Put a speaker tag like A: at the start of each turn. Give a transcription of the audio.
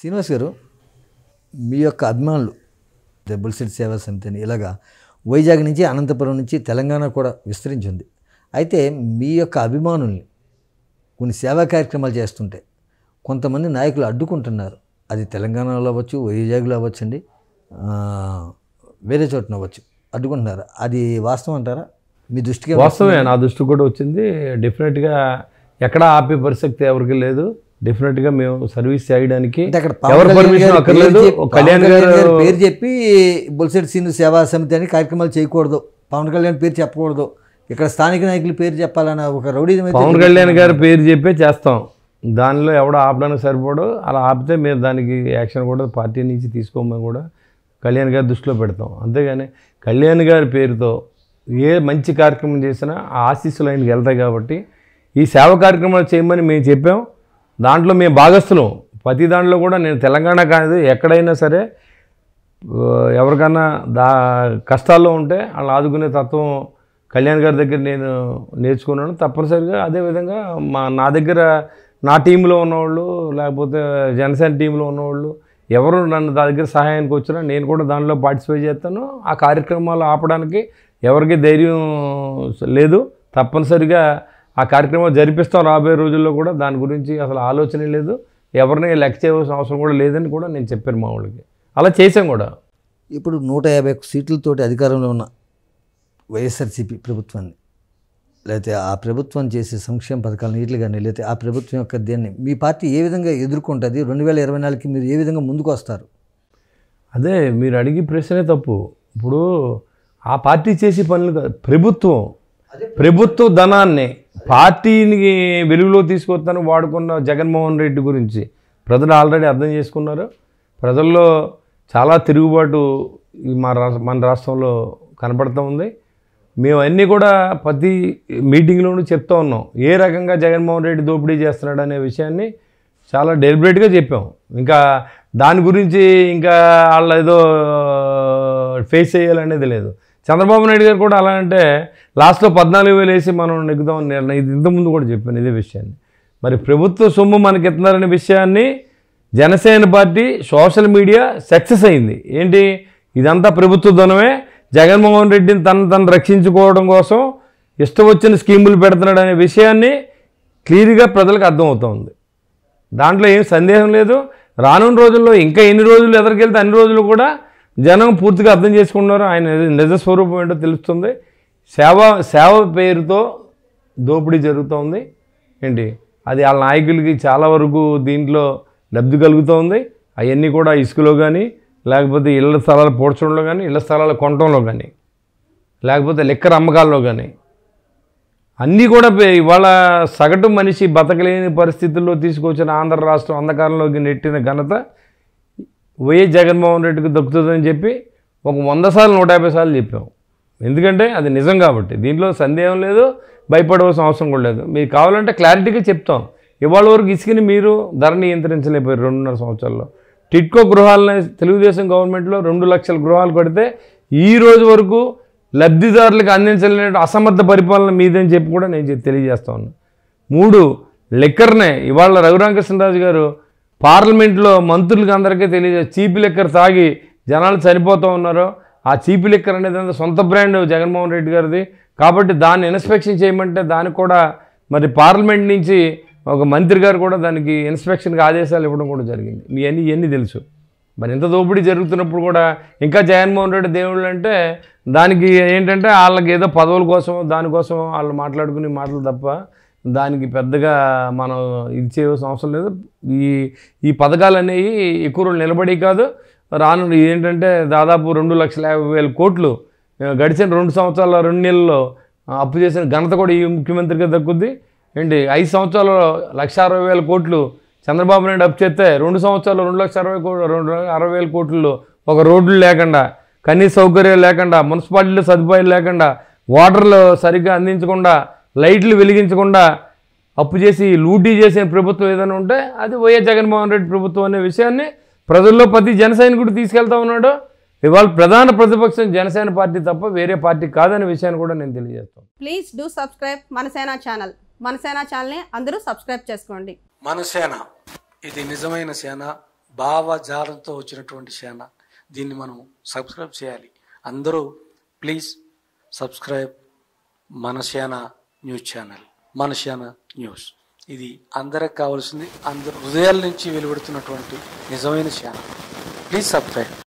A: శ్రీనివాస్ గారు మీ యొక్క అభిమానులు డబుల్ సేవా సమితి అని ఇలాగా వైజాగ్ నుంచి అనంతపురం నుంచి తెలంగాణ కూడా విస్తరించింది అయితే మీ యొక్క అభిమానుల్ని కొన్ని సేవా కార్యక్రమాలు చేస్తుంటే కొంతమంది నాయకులు అడ్డుకుంటున్నారు అది తెలంగాణలో అవ్వచ్చు వైజాగ్లో అవ్వచ్చండి వేరే చోటన అవ్వచ్చు అడ్డుకుంటున్నారు అది వాస్తవం అంటారా మీ దృష్టికి వాస్తవమే నా
B: దృష్టి కూడా వచ్చింది డెఫినెట్గా ఎక్కడా ఆపే పరిస్థితి ఎవరికి లేదు డెఫినెట్ గా మేము సర్వీస్ చేయడానికి కళ్యాణ్ పేరు
A: చెప్పి బుల్సెట్ సీన్ సేవా సమితి అని కార్యక్రమాలు చేయకూడదు పవన్ కళ్యాణ్ పేరు చెప్పకూడదు ఇక్కడ స్థానిక నాయకుల పేరు చెప్పాలన్న ఒక రౌడీ పవన్ కళ్యాణ్ గారి
B: పేరు చెప్పే చేస్తాం దానిలో ఎవడో ఆపడానికి సరిపోడు అలా ఆపితే మీరు దానికి యాక్షన్ కూడా పార్టీ నుంచి తీసుకోమని కూడా కళ్యాణ్ గారి దృష్టిలో పెడతాం అంతేగాని కళ్యాణ్ గారి పేరుతో ఏ మంచి కార్యక్రమం చేసినా ఆ ఆశీస్సులు ఆయనకి వెళ్తాయి కాబట్టి ఈ సేవ కార్యక్రమాలు చేయమని మేము చెప్పాం దాంట్లో మేము భాగస్థులం ప్రతి దాంట్లో కూడా నేను తెలంగాణ కాదు ఎక్కడైనా సరే ఎవరికైనా దా కష్టాల్లో ఉంటే వాళ్ళు ఆదుకునే తత్వం కళ్యాణ్ గారి దగ్గర నేను నేర్చుకున్నాను తప్పనిసరిగా అదేవిధంగా మా నా దగ్గర నా టీంలో ఉన్నవాళ్ళు లేకపోతే జనసేన టీంలో ఉన్నవాళ్ళు ఎవరు నన్ను నా దగ్గర సహాయానికి వచ్చినా నేను కూడా దానిలో పార్టిసిపేట్ చేస్తాను ఆ కార్యక్రమాలు ఆపడానికి ఎవరికి ధైర్యం లేదు తప్పనిసరిగా ఆ కార్యక్రమం జరిపిస్తాం రాబోయే రోజుల్లో కూడా దాని గురించి అసలు ఆలోచన లేదు ఎవరిని లెక్క చేయవలసిన అవసరం కూడా లేదని కూడా నేను చెప్పాను మా వాళ్ళకి అలా చేసాం కూడా ఇప్పుడు నూట
A: యాభై సీట్లతోటి అధికారంలో ఉన్న వైఎస్ఆర్సీపీ ప్రభుత్వాన్ని లేకపోతే ఆ ప్రభుత్వం చేసే సంక్షేమ పథకాలు నీటిలు కానీ లేకపోతే ఆ ప్రభుత్వం యొక్క దేన్ని మీ పార్టీ ఏ విధంగా ఎదుర్కొంటుంది రెండు వేల ఇరవై నాలుగుకి మీరు ఏ విధంగా ముందుకు వస్తారు అదే మీరు అడిగే ప్రశ్నే
B: తప్పు ఇప్పుడు ఆ పార్టీ చేసే పనులు ప్రభుత్వం ప్రభుత్వ ధనాన్ని పార్టీని వెలుగులో తీసుకొస్తాను వాడుకున్న జగన్మోహన్ రెడ్డి గురించి ప్రజలు ఆల్రెడీ అర్థం చేసుకున్నారు ప్రజల్లో చాలా తిరుగుబాటు మా రాష్ట్ర మన రాష్ట్రంలో కనపడుతూ ఉంది మేము అన్నీ కూడా ప్రతి మీటింగ్లోనూ చెప్తూ ఉన్నాం ఏ రకంగా జగన్మోహన్ రెడ్డి దోపిడీ చేస్తున్నాడు అనే విషయాన్ని చాలా డెలిబరేట్గా చెప్పాం ఇంకా దాని గురించి ఇంకా వాళ్ళు ఏదో ఫేస్ చేయాలనేది లేదు చంద్రబాబు నాయుడు గారు కూడా అలా అంటే లాస్ట్లో పద్నాలుగు వేలు వేసి మనం నెగ్గుదామని నిర్ణయం ఇది ఇంతకుముందు కూడా చెప్పాను ఇదే విషయాన్ని మరి ప్రభుత్వ సొమ్ము మనకి ఇస్తున్నారనే విషయాన్ని Janasena party social media success అయింది ఏంటి ఇదంతా ప్రభుత్వ ధనమే జగన్మోహన్ రెడ్డిని తను తను రక్షించుకోవడం కోసం ఇష్టం వచ్చిన స్కీములు పెడుతున్నాడు అనే విషయాన్ని క్లియర్గా ప్రజలకు అర్థమవుతుంది దాంట్లో ఏం సందేహం లేదు రానున్న రోజుల్లో ఇంకా ఎన్ని రోజులు ఎదరికెళ్తే అన్ని రోజులు కూడా జనం పూర్తిగా అర్థం చేసుకుంటున్నారు ఆయన నిజస్వరూపం ఏంటో తెలుస్తుంది సేవ సేవ పేరుతో దోపిడీ జరుగుతోంది ఏంటి అది ఆ నాయకులకి చాలా వరకు దీంట్లో లబ్ధి కలుగుతోంది అవన్నీ కూడా ఇసుకలో కానీ లేకపోతే ఇళ్ళ స్థలాలు పోడ్చడంలో కానీ ఇళ్ళ స్థలాలు కొనటంలో కానీ లేకపోతే లెక్కర అమ్మకాల్లో కానీ అన్నీ కూడా ఇవాళ సగటు మనిషి బతకలేని పరిస్థితుల్లో తీసుకొచ్చిన ఆంధ్ర రాష్ట్రం అంధకారంలోకి నెట్టిన ఘనత వైఎస్ జగన్మోహన్ రెడ్డికి దక్కుతుందని చెప్పి ఒక వంద సార్లు నూట యాభై సార్లు చెప్పాము ఎందుకంటే అది నిజం కాబట్టి దీంట్లో సందేహం లేదు భయపడవలసిన అవసరం కూడా లేదు మీరు కావాలంటే క్లారిటీగా చెప్తాం ఇవాళ వరకు ఇసుకని మీరు ధర నియంత్రించలేకపోయారు రెండున్నర సంవత్సరాల్లో టిట్కో గృహాలని తెలుగుదేశం గవర్నమెంట్లో రెండు లక్షల గృహాలు కడితే ఈ రోజు వరకు లబ్ధిదారులకు అందించలేని అసమర్థ పరిపాలన మీదని చెప్పి కూడా నేను తెలియజేస్తా ఉన్నాను మూడు లెక్కర్నే ఇవాళ రఘురామకృష్ణరాజు గారు పార్లమెంట్లో మంత్రులకి అందరికీ తెలియజే చీపు లెక్కర్ తాగి జనాలు చనిపోతూ ఉన్నారు ఆ చీపు లెక్కర్ అనేది సొంత బ్రాండ్ జగన్మోహన్ రెడ్డి గారిది కాబట్టి దాన్ని ఇన్స్పెక్షన్ చేయమంటే దానికి కూడా మరి పార్లమెంట్ నుంచి ఒక మంత్రి గారు కూడా దానికి ఇన్స్పెక్షన్కి ఆదేశాలు ఇవ్వడం కూడా జరిగింది మీ అన్ని ఇవన్నీ తెలుసు మరి ఇంత దోపిడీ జరుగుతున్నప్పుడు కూడా ఇంకా జగన్మోహన్ రెడ్డి దేవుళ్ళు అంటే దానికి ఏంటంటే వాళ్ళకి ఏదో పదవుల కోసం దానికోసం వాళ్ళు మాట్లాడుకునే మాటలు తప్ప దానికి పెద్దగా మనం ఇది చేయవలసిన అవసరం లేదు ఈ ఈ పథకాలు అనేవి ఎక్కువ రోజులు నిలబడి కాదు రాను ఏంటంటే దాదాపు రెండు లక్షల యాభై వేల కోట్లు గడిచిన రెండు సంవత్సరాల రెండు నెలల్లో అప్పు చేసిన ఘనత కూడా ఈ ముఖ్యమంత్రిగా దక్కుద్ది ఏంటి ఐదు సంవత్సరాలలో లక్ష అరవై వేల కోట్లు చంద్రబాబు నాయుడు అప్పు చేస్తే రెండు సంవత్సరాలు రెండు లక్షల అరవై కోట్లు రెండు అరవై వేల కోట్లు ఒక రోడ్లు లేకుండా కనీస సౌకర్యాలు లేకుండా మున్సిపాలిటీలో సదుపాయాలు లేకుండా వాటర్లు సరిగ్గా అందించకుండా లైట్లు వెలిగించకుండా అప్పు చేసి లూటీ చేసే ప్రభుత్వం ఏదైనా ఉంటే అది వైఎస్ జగన్మోహన్ రెడ్డి ప్రభుత్వం అనే విషయాన్ని ప్రజల్లో ప్రతి జనసేన కూడా తీసుకెళ్తా ఉన్నాడు ఇవాళ ప్రధాన ప్రతిపక్షం జనసేన పార్టీ తప్ప వేరే పార్టీ కాదనే విషయాన్ని కూడా నేను తెలియజేస్తాను please do subscribe Manasena channel Manasena ఛానల్ని అందరూ సబ్స్క్రైబ్ చేసుకోండి మనసేన ఇది నిజమైన సేన భావజాలంతో వచ్చినటువంటి సేన దీన్ని మనం సబ్స్క్రైబ్ చేయాలి అందరూ please subscribe Manasena news channel Manasena news ఇది అందరికి కావాల్సింది అందరు హృదయాల నుంచి వెలువడుతున్నటువంటి నిజమైన ఛానల్ ప్లీజ్ సబ్స్క్రైబ్